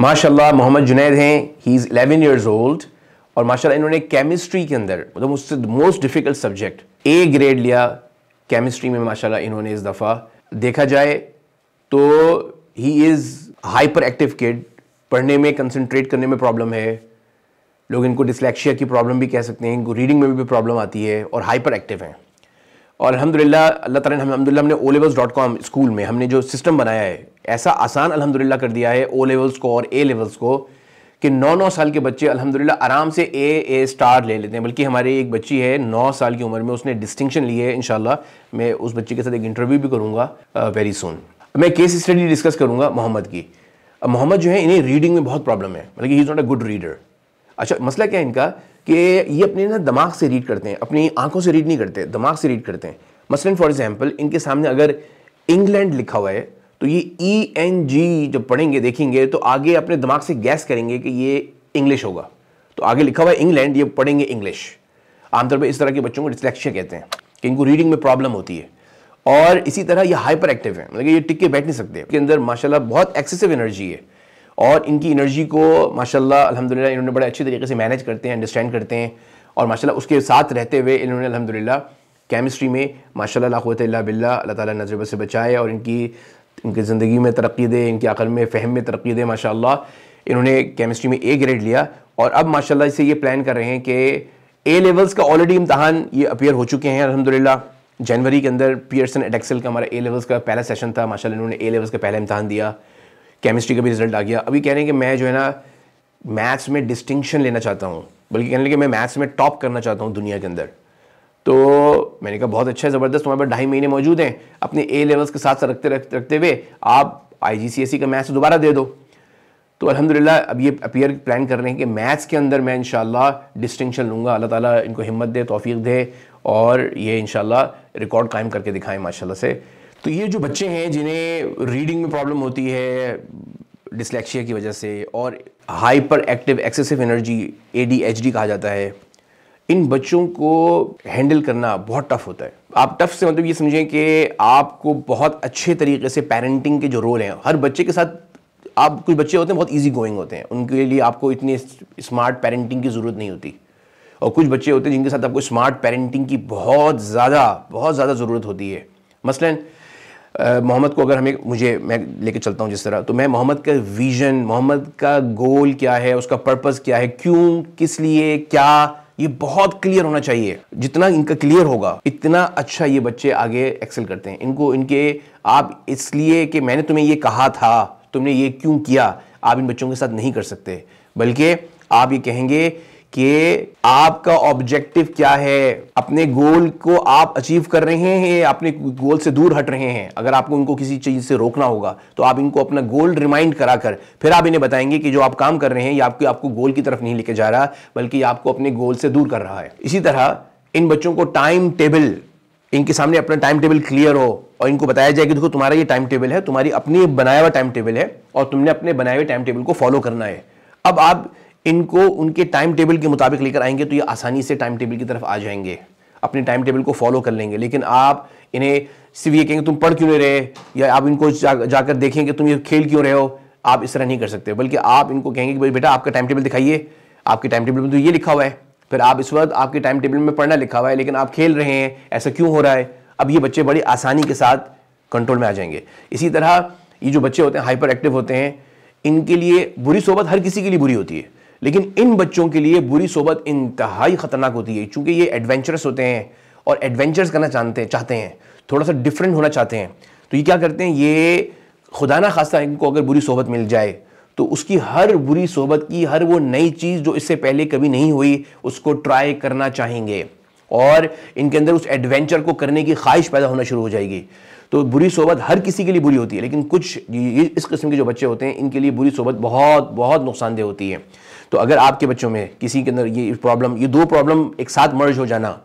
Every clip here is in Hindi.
माशाल्लाह मोहम्मद जुनेद हैं he is eleven years old और माशाल्लाह इन्होंने केमिस्ट्री के अंदर मतलब उससे most difficult subject A grade लिया केमिस्ट्री में माशाल्लाह इन्होंने इस दफ़ा देखा जाए तो he is hyper active kid पढ़ने में कंसनट्रेट करने में प्रॉब्लम है लोग इनको डिसलेक्शिया की प्रॉब्लम भी कह सकते हैं इनको रीडिंग में भी प्रॉब्लम आती है और हाइपर एक्टिव हैं और अलहमदिल्ला अल्लाह ताला ने अलहमदिल्ला हमने O levels dot com school में हमने जो सिस्टम बनाया है ऐसा आसान अलहमदिल्ला कर दिया है ओ लेवल्स को और ए लेवल्स को कि नौ नौ साल के बच्चे अलहमदिल्ला आराम से ए ए स्टार ले लेते हैं बल्कि हमारी एक बच्ची है नौ साल की उम्र में उसने डिस्टिंक्शन ली है इन मैं उस बच्ची के साथ एक इंटरव्यू भी करूँगा वेरी सुन मैं केस स्टडी डिस्कस करूँगा मोहम्मद की मोहम्मद जो है इन्हें रीडिंग में बहुत प्रॉब्लम है मतलब he is not a good reader अच्छा मसला क्या है इनका कि ये अपने ना दिमाग से रीड करते हैं अपनी आंखों से रीड नहीं करते दिमाग से रीड करते हैं मसलन फॉर एग्जाम्पल इनके सामने अगर इंग्लैंड लिखा हुआ है तो ये ई एन जी जब पढ़ेंगे देखेंगे तो आगे अपने दिमाग से गैस करेंगे कि ये इंग्लिश होगा तो आगे लिखा हुआ है इंग्लैंड ये पढ़ेंगे इंग्लिश आमतौर पर इस तरह के बच्चों को डिसलेक्शन कहते हैं कि इनको रीडिंग में प्रॉब्लम होती है और इसी तरह ये हाइपर एक्टिव है मतलब ये टिक के बैठ नहीं सकते इसके अंदर माशाल्लाह बहुत एक्सेसिव एनर्जी है और इनकी एनर्जी को माशाल्लाह अल्हम्दुलिल्लाह इन्होंने बड़े अच्छे तरीके से मैनेज करते हैं अंडरस्टैंड करते हैं और माशाल्लाह उसके साथ रहते हुए इन्होंने अल्हम्दुलिल्लाह केमिस्ट्री में माशाल्लाह क़वत बिल्ला अल्लाह ताला नजरबे से बचाए और इनकी इनकी ज़िंदगी में तरक्की दे इनकी अकल में फ़हम में तरक्की दे माशा इन्होंने केमिस्ट्री में ए ग्रेड लिया और अब माशाल्लाह इसे ये प्लान कर रहे हैं कि ए लेवल्स का ऑलरेडी इम्तहान ये अपेयर हो चुके हैं अलहमदिल्ला जनवरी के अंदर पियर्सन एडेक्सल का हमारा ए लेवल्स का पहला सेशन था माशाल्लाह इन्होंने ए लेवल्स का पहला इम्तहान दिया केमिस्ट्री का भी रिजल्ट आ गया अभी कह रहे हैं कि मैं जो है ना मैथ्स में डिस्टिंक्शन लेना चाहता हूँ बल्कि कहने लगे मैं मैथ्स में टॉप करना चाहता हूँ दुनिया के अंदर तो मैंने कहा बहुत अच्छा है ज़बरदस्त तुम्हारे पास ढाई महीने मौजूद हैं अपने ए लेवल्स के साथ रखते रखते रखते हुए आप आई जी e का मैथ्स दोबारा दे दो तो अलहमदिल्ला अब ये अपियर प्लान कर रहे हैं कि मैथ्स के अंदर मैं इन डिस्टिंक्शन लूँगा अल्लाह ताला इनको हिम्मत दे तोफ़ी दे और ये इन रिकॉर्ड कायम करके दिखाएं माशाल्लाह से तो ये जो बच्चे हैं जिन्हें रीडिंग में प्रॉब्लम होती है डिसलेक्शिया की वजह से और हाइपर एक्टिव एक्सेसिव एनर्जी ए कहा जाता है इन बच्चों को हैंडल करना बहुत टफ होता है आप टफ से मतलब ये समझें कि आपको बहुत अच्छे तरीके से पेरेंटिंग के जो रोल हैं हर बच्चे के साथ आप कुछ बच्चे होते हैं बहुत इजी गोइंग होते हैं उनके लिए आपको इतनी स्मार्ट पेरेंटिंग की ज़रूरत नहीं होती और कुछ बच्चे होते हैं जिनके साथ आपको स्मार्ट पेरेंटिंग की बहुत ज़्यादा बहुत ज़्यादा ज़रूरत होती है मसलन मोहम्मद को अगर हमें मुझे मैं लेके चलता हूँ जिस तरह तो मैं मोहम्मद का विजन मोहम्मद का गोल क्या है उसका पर्पज़ क्या है क्यों किस लिए क्या ये बहुत क्लियर होना चाहिए जितना इनका क्लियर होगा इतना अच्छा ये बच्चे आगे एक्सेल करते हैं इनको इनके आप इसलिए कि मैंने तुम्हें ये कहा था तुमने ये क्यों किया आप इन बच्चों के साथ नहीं कर सकते बल्कि आप ये कहेंगे कि आपका ऑब्जेक्टिव क्या है अपने गोल को आप अचीव कर रहे हैं या अपने गोल से दूर हट रहे हैं अगर आपको उनको किसी चीज़ से रोकना होगा तो आप इनको अपना गोल रिमाइंड कराकर फिर आप इन्हें बताएंगे कि जो आप काम कर रहे हैं ये आपको आपको गोल की तरफ नहीं लेके जा रहा बल्कि आपको अपने गोल से दूर कर रहा है इसी तरह इन बच्चों को टाइम टेबल इनके सामने अपना टाइम टेबल क्लियर हो और इनको बताया जाए कि देखो तुम्हारा ये टाइम टेबल है तुम्हारी अपनी बनाया हुआ टाइम टेबल है और तुमने अपने बनाए हुए टाइम टेबल को फॉलो करना है अब आप इनको उनके टाइम टेबल के मुताबिक लेकर आएंगे तो ये आसानी से टाइम टेबल की तरफ आ जाएंगे अपने टाइम टेबल को फॉलो कर लेंगे लेकिन आप इन्हें सिर्फ ये कहेंगे तुम पढ़ क्यों नहीं रहे या आप इनको जा, जाकर देखेंगे तुम ये खेल क्यों रहे हो आप इस तरह नहीं कर सकते बल्कि आप इनको कहेंगे कि भाई बेटा आपका टाइम टेबल दिखाइए आपके टाइम टेबल में तो ये लिखा हुआ है फिर आप इस वक्त आपके टाइम टेबल में पढ़ना लिखा हुआ है लेकिन आप खेल रहे हैं ऐसा क्यों हो रहा है अब ये बच्चे बड़ी आसानी के साथ कंट्रोल में आ जाएंगे इसी तरह ये जो बच्चे होते हैं हाइपर एक्टिव होते हैं इनके लिए बुरी सोबत हर किसी के लिए बुरी होती है लेकिन इन बच्चों के लिए बुरी सोबत इंतहाई ख़तरनाक होती है चूँकि ये एडवेंचरस होते हैं और एडवेंचर्स करना चाहते हैं चाहते हैं थोड़ा सा डिफरेंट होना चाहते हैं तो ये क्या करते हैं ये खुदा ना खासा इनको अगर बुरी सोबत मिल जाए तो उसकी हर बुरी सोबत की हर वो नई चीज़ जो इससे पहले कभी नहीं हुई उसको ट्राई करना चाहेंगे और इनके अंदर उस एडवेंचर को करने की ख्वाहिश पैदा होना शुरू हो जाएगी तो बुरी सोबत हर किसी के लिए बुरी होती है लेकिन कुछ इस किस्म के जो बच्चे होते हैं इनके लिए बुरी सोबत बहुत बहुत नुकसानदेह होती है तो अगर आपके बच्चों में किसी के अंदर ये प्रॉब्लम ये दो प्रॉब्लम एक साथ मर्ज हो जाना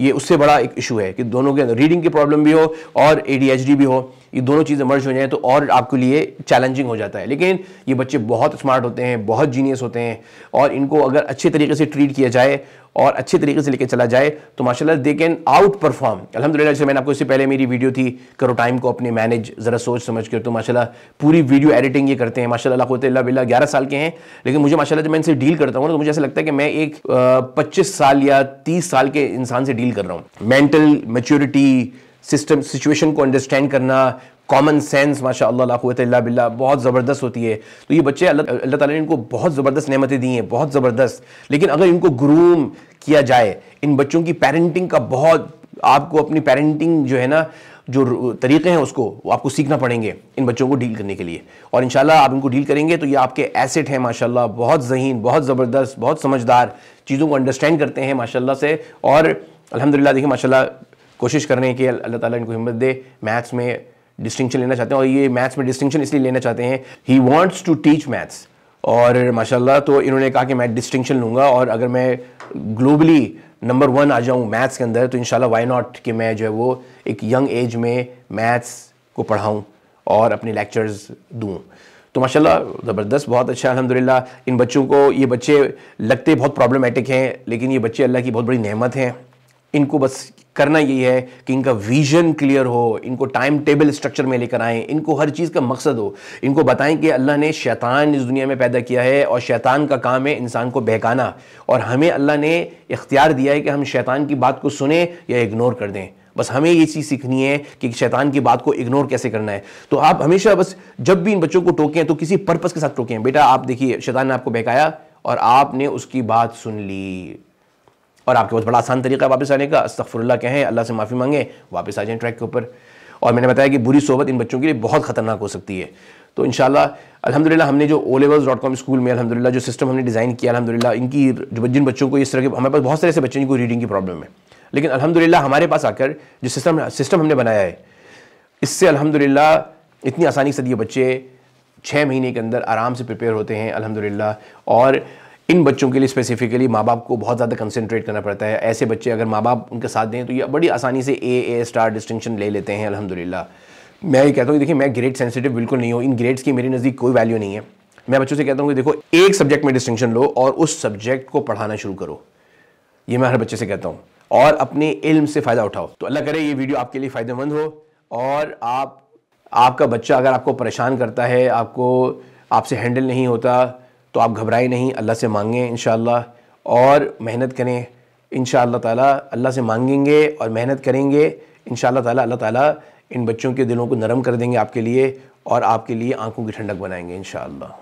ये उससे बड़ा एक इशू है कि दोनों के अंदर रीडिंग की प्रॉब्लम भी हो और ए भी हो ये दोनों चीज़ें मर्ज हो जाए तो और आपके लिए चैलेंजिंग हो जाता है लेकिन ये बच्चे बहुत स्मार्ट होते हैं बहुत जीनियस होते हैं और इनको अगर अच्छे तरीके से ट्रीट किया जाए और अच्छे तरीके से लेके चला जाए तो माशाल्लाह दे कैन आउट परफॉर्म अलहमदिल्ला जैसे मैंने आपको इससे पहले मेरी वीडियो थी करो टाइम को अपने मैनेज ज़रा सोच समझ कर तो माशाल्लाह पूरी वीडियो एडिटिंग ये करते हैं माशाल्लाह खुतल्ला बिल्ला ग्यारह साल के हैं लेकिन मुझे माशाल्लाह जब मैं इनसे डील करता हूँ तो मुझे ऐसा लगता है कि मैं एक पच्चीस साल या तीस साल के इंसान से डील कर रहा हूँ मेंटल मेच्योरिटी सिस्टम सिचुएशन को अंडरस्टैंड करना कॉमन सेंस माशा कुत बिल्ला बहुत ज़बरदस्त होती है तो ये बच्चे अल्लाह ताला ने इनको बहुत ज़बरदस्त नेमतें दी हैं बहुत ज़बरदस्त लेकिन अगर इनको ग्रूम किया जाए इन बच्चों की पेरेंटिंग का बहुत आपको अपनी पेरेंटिंग जो है ना जो तरीक़े हैं उसको वो आपको सीखना पड़ेंगे इन बच्चों को डील करने के लिए और इन आप इनको डील करेंगे तो ये आपके एसेट हैं माशाल्लाह बहुत जहीन बहुत ज़बरदस्त बहुत समझदार चीज़ों को अंडरस्टैंड करते हैं माशाल्लाह से और अल्हम्दुलिल्लाह देखिए माशाल्लाह कोशिश कर रहे हैं कि अल्लाह ताला इनको हिम्मत दे मैथ्स में डिस्टिंक्शन लेना चाहते हैं और ये मैथ्स में डिस्टिंक्शन इसलिए लेना चाहते हैं he wants to teach maths और माशाल्लाह तो इन्होंने कहा कि मैं डिस्टिंक्शन लूँगा और अगर मैं ग्लोबली नंबर वन आ जाऊँ मैथ्स के अंदर तो इन वाई नॉट कि मैं जो है वो एक यंग एज में मैथ्स को पढ़ाऊँ और अपने लेक्चर्स दूँ तो माशाल्लाह ज़बरदस्त बहुत अच्छा अलहमदिल्ला इन बच्चों को ये बच्चे लगते बहुत प्रॉब्लमेटिक हैं लेकिन ये बच्चे अल्लाह की बहुत बड़ी नहमत हैं इनको बस करना यही है कि इनका विजन क्लियर हो इनको टाइम टेबल स्ट्रक्चर में लेकर आएं इनको हर चीज़ का मकसद हो इनको बताएं कि अल्लाह ने शैतान इस दुनिया में पैदा किया है और शैतान का काम है इंसान को बहकाना और हमें अल्लाह ने इख्तियार दिया है कि हम शैतान की बात को सुने या इग्नोर कर दें बस हमें ये चीज़ सीखनी है कि शैतान की बात को इग्नोर कैसे करना है तो आप हमेशा बस जब भी इन बच्चों को टोकें तो किसी पर्पज़ के साथ टोकें बेटा आप देखिए शैतान ने आपको बहकाया और आपने उसकी बात सुन ली और आपके पास बड़ा आसान तरीका है वापस आने का अस्तफरल्ला कहें अल्लाह से माफ़ी मांगें वापस आ जाएँ ट्रैक के ऊपर और मैंने बताया कि बुरी सोबत इन बच्चों के लिए बहुत ख़तरनाक हो सकती है तो इन अल्हम्दुलिल्लाह हमने जो O levels dot com school में अलहमदिल्ला जो सिस्टम हमने डिज़ाइन किया अलहमदिल्ला इनकी जो जिन बच्चों को इस तरह के हमारे पास बहुत सारे ऐसे बच्चे जिनको रीडिंग की प्रॉब्लम है लेकिन अलहमदिल्ला हमारे पास आकर जो सिस्टम सिस्टम हमने बनाया है इससे अलहमदिल्ला इतनी आसानी से ये बच्चे छः महीने के अंदर आराम से प्रिपेयर होते हैं अलहमदिल्ला और इन बच्चों के लिए स्पेसिफिकली माँ बाप को बहुत ज़्यादा कंसनट्रेट करना पड़ता है ऐसे बच्चे अगर माँ बाप उनके साथ दें तो ये बड़ी आसानी से ए ए स्टार डिस्टिंक्शन ले लेते हैं अलहमदिल्ला मैं ये कहता हूँ कि देखिए मैं ग्रेड सेंसिटिव बिल्कुल नहीं हूँ इन ग्रेड्स की मेरी नज़दीक कोई वैल्यू नहीं है मैं बच्चों से कहता हूँ कि देखो एक सब्जेक्ट में डिस्टिंक्शन लो और उस सब्जेक्ट को पढ़ाना शुरू करो ये मैं हर बच्चे से कहता हूँ और अपने इल्म से फ़ायदा उठाओ तो अल्लाह करे ये वीडियो आपके लिए फ़ायदेमंद हो और आप आपका बच्चा अगर आपको परेशान करता है आपको आपसे हैंडल नहीं होता तो आप घबराएं नहीं अल्लाह से मांगें इन और मेहनत करें इन ताला अल्लाह से मांगेंगे और मेहनत करेंगे इन ताला अल्लाह ताला इन बच्चों के दिलों को नरम कर देंगे आपके लिए और आपके लिए आंखों की ठंडक बनाएंगे इन